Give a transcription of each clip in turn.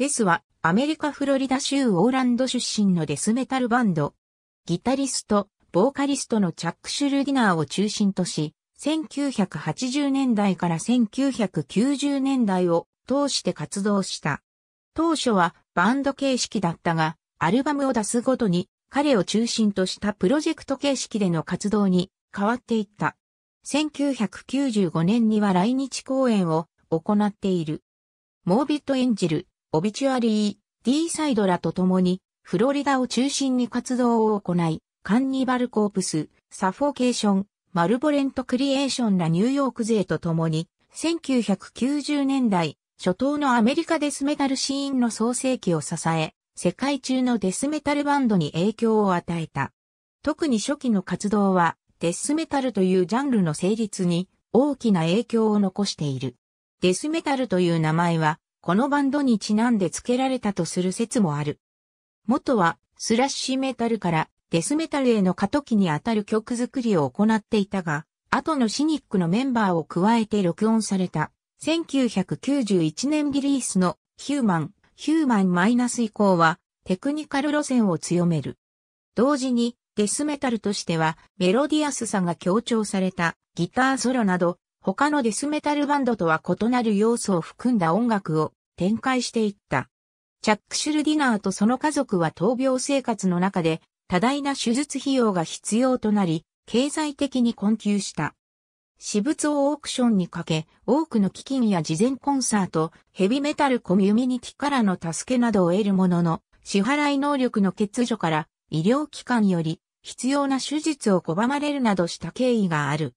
デスはアメリカフロリダ州オーランド出身のデスメタルバンド。ギタリスト、ボーカリストのチャック・シュルディナーを中心とし、1980年代から1990年代を通して活動した。当初はバンド形式だったが、アルバムを出すごとに彼を中心としたプロジェクト形式での活動に変わっていった。1995年には来日公演を行っている。モービットエンジル。オビチュアリー、D サイドらと共に、フロリダを中心に活動を行い、カンニバルコープス、サフォーケーション、マルボレントクリエーションらニューヨーク勢と共に、1990年代、初頭のアメリカデスメタルシーンの創世期を支え、世界中のデスメタルバンドに影響を与えた。特に初期の活動は、デスメタルというジャンルの成立に大きな影響を残している。デスメタルという名前は、このバンドにちなんで付けられたとする説もある。元はスラッシュメタルからデスメタルへの過渡期にあたる曲作りを行っていたが、後のシニックのメンバーを加えて録音された1991年リリースのヒューマン、ヒューマンマイナス以降はテクニカル路線を強める。同時にデスメタルとしてはメロディアスさが強調されたギターソロなど他のデスメタルバンドとは異なる要素を含んだ音楽を展開していった。チャック・シュルディナーとその家族は闘病生活の中で多大な手術費用が必要となり、経済的に困窮した。私物をオークションにかけ、多くの基金や事前コンサート、ヘビメタルコミュニティからの助けなどを得るものの、支払い能力の欠如から医療機関より必要な手術を拒まれるなどした経緯がある。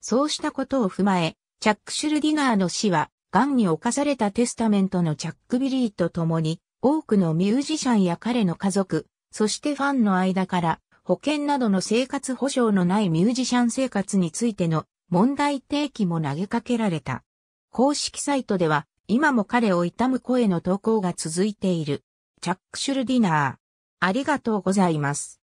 そうしたことを踏まえ、チャック・シュルディガーの死は、ンに侵されたテスタメントのチャック・ビリーと共に、多くのミュージシャンや彼の家族、そしてファンの間から、保険などの生活保障のないミュージシャン生活についての問題提起も投げかけられた。公式サイトでは、今も彼を悼む声の投稿が続いている。チャック・シュルディナー。ありがとうございます。